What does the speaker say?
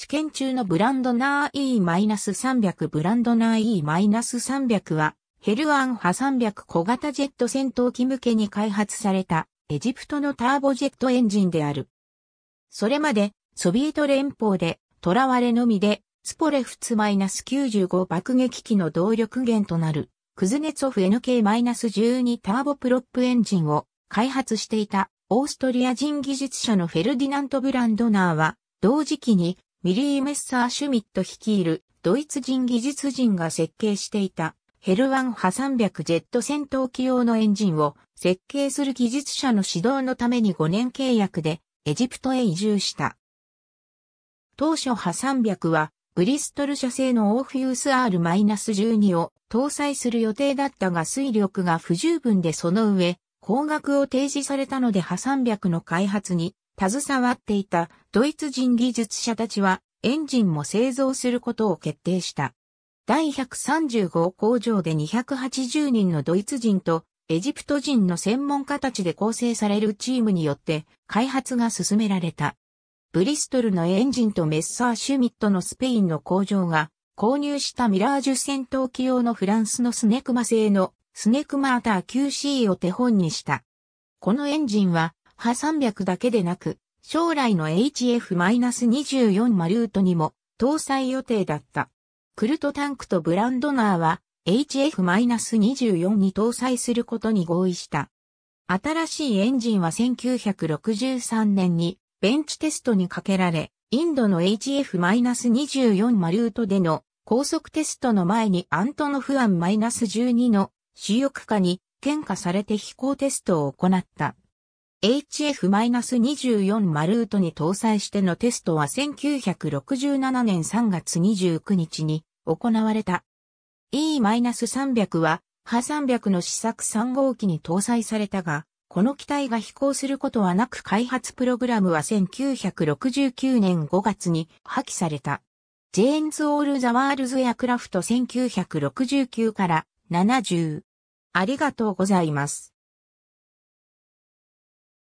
試験中のブランドナー E-300 ブランドナー E-300 は、ヘルアンハ300小型ジェット戦闘機向けに開発されたエジプトのターボジェットエンジンである。それまでソビエト連邦で囚われのみでスポレフツ -95 爆撃機の動力源となるクズネツオフ NK-12 ターボプロップエンジンを開発していたオーストリア人技術者のフェルディナント・ブランドナーは同時期にミリー・メッサー・シュミット率いるドイツ人技術人が設計していたヘルワンハ300ジェット戦闘機用のエンジンを設計する技術者の指導のために5年契約でエジプトへ移住した。当初ハ300はブリストル社製のオーフユース R-12 を搭載する予定だったが水力が不十分でその上、高額を提示されたのでハ300の開発に携わっていたドイツ人技術者たちはエンジンも製造することを決定した。第135工場で280人のドイツ人とエジプト人の専門家たちで構成されるチームによって開発が進められた。ブリストルのエンジンとメッサーシュミットのスペインの工場が購入したミラージュ戦闘機用のフランスのスネクマ製のスネクマーター QC を手本にした。このエンジンはハ300だけでなく、将来の HF-24 マリュートにも搭載予定だった。クルトタンクとブランドナーは HF-24 に搭載することに合意した。新しいエンジンは1963年にベンチテストにかけられ、インドの HF-24 マリュートでの高速テストの前にアントノフアン -12 の主翼下に検価されて飛行テストを行った。HF-24 マルートに搭載してのテストは1967年3月29日に行われた。E-300 は、ハ300の試作3号機に搭載されたが、この機体が飛行することはなく開発プログラムは1969年5月に破棄された。ジェーンズ・オール・ザ・ワールズ・エアクラフト1969から70。ありがとうございます。